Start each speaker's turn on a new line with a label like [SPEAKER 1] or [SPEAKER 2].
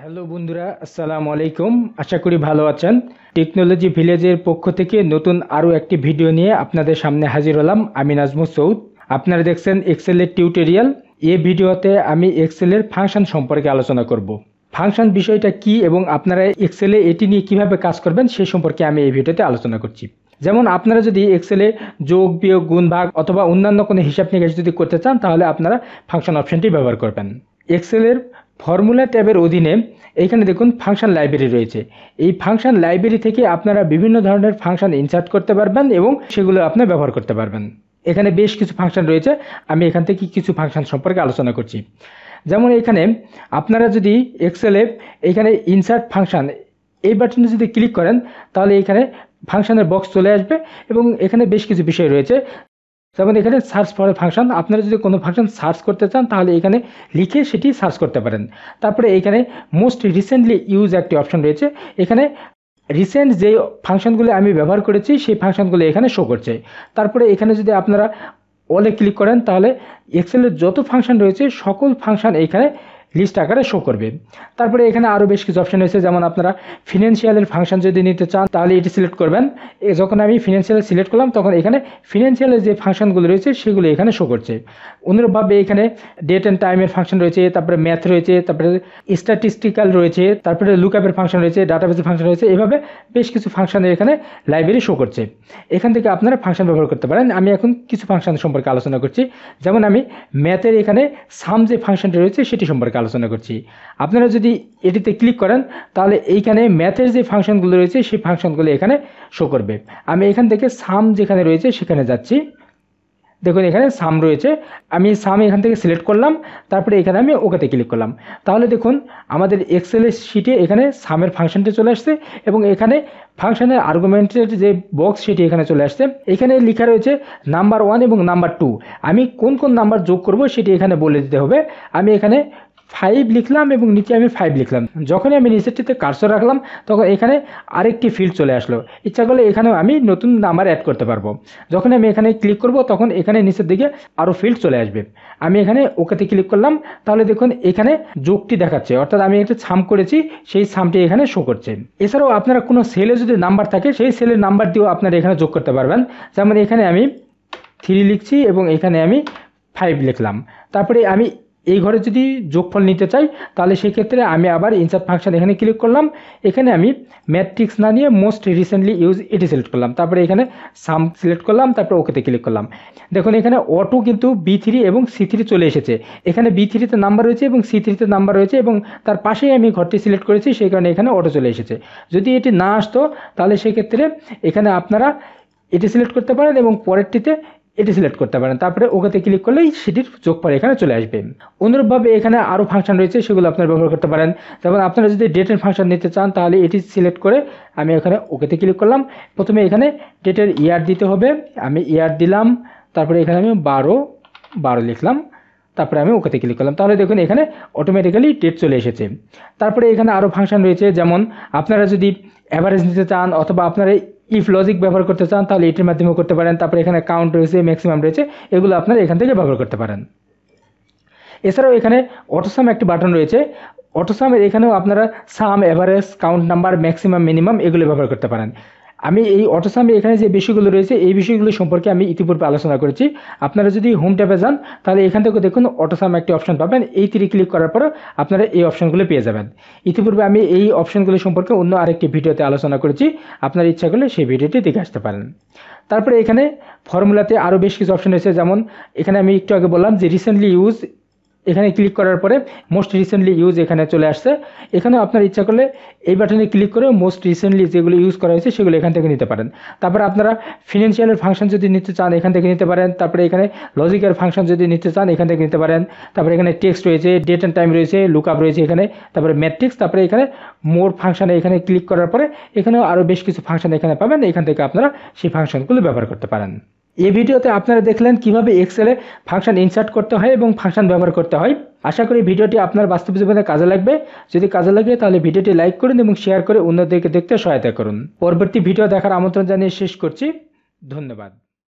[SPEAKER 1] Hello বন্ধুরা আসসালামু আলাইকুম আশা করি ভালো আছেন টেকনোলজি ভিলেজের পক্ষ থেকে নতুন আরও একটি ভিডিও নিয়ে আপনাদের সামনে হাজির হলাম আমি নাজমু সৌদ আপনারা দেখছেন এক্সেলের টিউটোরিয়াল এ ভিডিওতে আমি এক্সেলের ফাংশন সম্পর্কে আলোচনা করব। ফাংশন বিষয়টা কি এবং আপনারা এক্সেলে এটি নিয়ে কিভাবে কাজ করবেন সে সম্পর্কে আমি এই ভিডিওতে আলোচনা করছি যেমন আপনারা যদি এক্সেলে যোগ বিয়োগ গুণ ভাগ অথবা অন্যান্য কোনো হিসাব নিকাশ যদি করতে চান তাহলে আপনারা ফাংশন অপশনটি ব্যবহার করবেন এক্সেলের ফর্মুলা ট্যাবের অধীনে এইখানে দেখুন ফাংশন লাইব্রেরি রয়েছে এই ফাংশন লাইব্রেরি থেকে আপনারা বিভিন্ন ধরনের ফাংশন ইনসার্ট করতে পারবেন এবং সেগুলো আপনি ব্যবহার করতে পারবেন এখানে বেশ কিছু ফাংশন রয়েছে আমি এখান থেকে কিছু ফাংশন সম্পর্কে আলোচনা করছি যেমন এখানে আপনারা যদি এক্সেলে এখানে ইনসার্ট ফাংশন এই বাটনে যদি ক্লিক করেন তাহলে এখানে ফাংশানের বক্স চলে আসবে এবং এখানে বেশ কিছু বিষয় রয়েছে যেমন এখানে সার্চ ফর এ ফাংশন আপনারা যদি কোনো ফাংশন সার্চ করতে চান তাহলে এখানে লিখে সেটি সার্চ করতে পারেন তারপরে এখানে মোস্ট রিসেন্টলি ইউজ একটি অপশন রয়েছে এখানে রিসেন্ট যে ফাংশনগুলো আমি ব্যবহার করেছি সেই ফাংশনগুলো এখানে শো করছে তারপরে এখানে যদি আপনারা অলে ক্লিক করেন তাহলে এক্সেলের যত ফাংশন রয়েছে সকল ফাংশন এখানে লিস্ট আকারে শো করবে তারপরে এখানে আরও বেশ কিছু অপশন রয়েছে যেমন আপনারা ফিনান্সিয়ালের ফাংশন যদি নিতে চান তাহলে এটি সিলেক্ট করবেন যখন আমি ফিনান্সিয়াল সিলেক্ট করলাম তখন এখানে ফিনান্সিয়ালের যে ফাংশনগুলো রয়েছে সেগুলো এখানে শো করছে অনুরূপভাবে এখানে ডেট অ্যান্ড টাইমের ফাংশন রয়েছে তারপরে ম্যাথ রয়েছে তারপরে স্ট্যাটিস্টিক্যাল রয়েছে তারপরে লুকআপের ফাংশন রয়েছে ডাটাবেসের ফাংশন রয়েছে এভাবে বেশ কিছু ফাংশনের এখানে লাইব্রেরি শো করছে এখান থেকে আপনারা ফাংশন ব্যবহার করতে পারেন আমি এখন কিছু ফাংশন সম্পর্কে আলোচনা করছি যেমন আমি ম্যাথের এখানে সাম যে ফাংশনটি রয়েছে সেটি সম্পর্কে আলোচনা করছি আপনারা যদি এটিতে ক্লিক করেন তাহলে এইখানে ম্যাথের যে ফাংশনগুলো রয়েছে সেই ফাংশনগুলো এখানে শো করবে আমি এখান থেকে সাম যেখানে রয়েছে সেখানে যাচ্ছি দেখুন এখানে সাম রয়েছে আমি সাম এখান থেকে সিলেক্ট করলাম তারপরে এখানে আমি ওকেতে ক্লিক করলাম তাহলে দেখুন আমাদের এক্সেলের শিটে এখানে সামের ফাংশনটি চলে আসছে এবং এখানে ফাংশনের আর্গুমেন্টের যে বক্স সেটি এখানে চলে আসছে এখানে লেখা রয়েছে নাম্বার ওয়ান এবং নাম্বার টু আমি কোন কোন নাম্বার যোগ করব সেটি এখানে বলে দিতে হবে আমি এখানে ফাইভ লিখলাম এবং নিচে আমি ফাইভ লিখলাম যখনই আমি নিচেরটিতে কারসর রাখলাম তখন এখানে আরেকটি ফিল্ড চলে আসলো ইচ্ছা করলে এখানেও আমি নতুন নাম্বার অ্যাড করতে পারবো যখন আমি এখানে ক্লিক করব তখন এখানে নিচের দিকে আরও ফিল্ড চলে আসবে আমি এখানে ওকেতে ক্লিক করলাম তাহলে দেখুন এখানে যোগটি দেখাচ্ছে অর্থাৎ আমি একটা ছাম করেছি সেই ছামটি এখানে শো করছে এছাড়াও আপনারা কোনো সেলে যদি নাম্বার থাকে সেই সেলের নাম্বার দিয়েও আপনারা এখানে যোগ করতে পারবেন যেমন এখানে আমি থ্রি লিখছি এবং এখানে আমি ফাইভ লিখলাম তারপরে আমি এই ঘরে যদি যোগফল নিতে চাই তাহলে সেক্ষেত্রে আমি আবার ইনসার্ট ফাংশন এখানে ক্লিক করলাম এখানে আমি ম্যাট্রিক্স না নিয়ে মোস্ট রিসেন্টলি ইউজ এটি সিলেক্ট করলাম তারপরে এখানে সাম সিলেক্ট করলাম তারপরে ওকেতে ক্লিক করলাম দেখুন এখানে অটো কিন্তু বি থ্রি এবং সি থ্রি চলে এসেছে এখানে বি থ্রিতে নাম্বার রয়েছে এবং সি থ্রিতে নাম্বার রয়েছে এবং তার পাশেই আমি ঘরটি সিলেক্ট করেছি সেই কারণে এখানে অটো চলে এসেছে যদি এটি না আসতো তাহলে সেক্ষেত্রে এখানে আপনারা এটি সিলেক্ট করতে পারেন এবং পরেরটিতে এটি সিলেক্ট করতে পারেন তারপরে ওকেতে ক্লিক করলেই সেটির চোখ পরে এখানে চলে আসবে অনুরূপভাবে এখানে আরও ফাংশন রয়েছে সেগুলো আপনারা ব্যবহার করতে পারেন যেমন আপনারা যদি ডেটের ফাংশন নিতে চান তাহলে এটি সিলেক্ট করে আমি এখানে ওকেতে ক্লিক করলাম প্রথমে এখানে ডেটের ইয়ার দিতে হবে আমি ইয়ার দিলাম তারপরে এখানে আমি বারো বারো লিখলাম তারপরে আমি ওকেতে ক্লিক করলাম তাহলে দেখুন এখানে অটোমেটিক্যালি ডেট চলে এসেছে তারপরে এখানে আরও ফাংশন রয়েছে যেমন আপনারা যদি অ্যাভারেজ নিতে চান অথবা আপনারা ইফ লজিক ব্যবহার করতে চান তাহলে এটির মাধ্যমেও করতে পারেন তারপরে এখানে কাউন্ট রয়েছে ম্যাক্সিমাম রয়েছে এগুলো আপনারা এখান থেকে ব্যবহার করতে পারেন এছাড়াও এখানে অটোসাম একটি বাটন রয়েছে অটোসামের এখানেও আপনারা sum average count number maximum minimum এগুলো ব্যবহার করতে পারেন আমি এই অটোসামে এখানে যে বিষয়গুলো রয়েছে এই বিষয়গুলো সম্পর্কে আমি ইতিপূর্বে আলোচনা করেছি আপনারা যদি হোম ট্যাপে যান তাহলে এখান থেকে দেখুন অটোসাম একটি অপশন পাবেন এই তীরে ক্লিক করার পর আপনারা এই অপশনগুলো পেয়ে যাবেন ইতিপূর্বে আমি এই অপশনগুলো সম্পর্কে অন্য আরেকটি ভিডিওতে আলোচনা করেছি আপনার ইচ্ছা করলে সেই ভিডিওটি দেখে আসতে পারেন তারপরে এখানে ফর্মুলাতে আরও বেশ কিছু অপশন রয়েছে যেমন এখানে আমি একটু আগে বললাম যে রিসেন্টলি ইউজ এখানে ক্লিক করার পরে মোস্ট রিসেন্টলি ইউজ এখানে চলে আসছে এখানে আপনার ইচ্ছা করলে এই বাটনে ক্লিক করে মোস্ট রিসেন্টলি যেগুলো ইউজ করা হয়েছে সেগুলো এখান থেকে নিতে পারেন তারপর আপনারা ফিনান্সিয়ালের ফাংশন যদি নিতে চান এখান থেকে নিতে পারেন তারপরে এখানে লজিক্যাল ফাংশন যদি নিতে চান এখান থেকে নিতে পারেন তারপরে এখানে টেক্সট রয়েছে ডেট অ্যান্ড টাইম রয়েছে লুক আপ রয়েছে এখানে তারপরে ম্যাট্রিক্স তারপরে এখানে মোর ফাংশানে এখানে ক্লিক করার পরে এখানেও আরও বেশ কিছু ফাংশন এখানে পাবেন এখান থেকে আপনারা সেই ফাংশনগুলো ব্যবহার করতে পারেন এই ভিডিওতে আপনারা দেখলেন কিভাবে এক্সেলে ফাংশন ইনসার্ট করতে হয় এবং ফাংশন ব্যবহার করতে হয় আশা করি ভিডিওটি আপনার বাস্তব জীবনে কাজে লাগবে যদি কাজে লাগে তাহলে ভিডিওটি লাইক করুন এবং শেয়ার করে অন্যদেরকে দেখতে সহায়তা করুন পরবর্তী ভিডিও দেখার আমন্ত্রণ জানিয়ে শেষ করছি ধন্যবাদ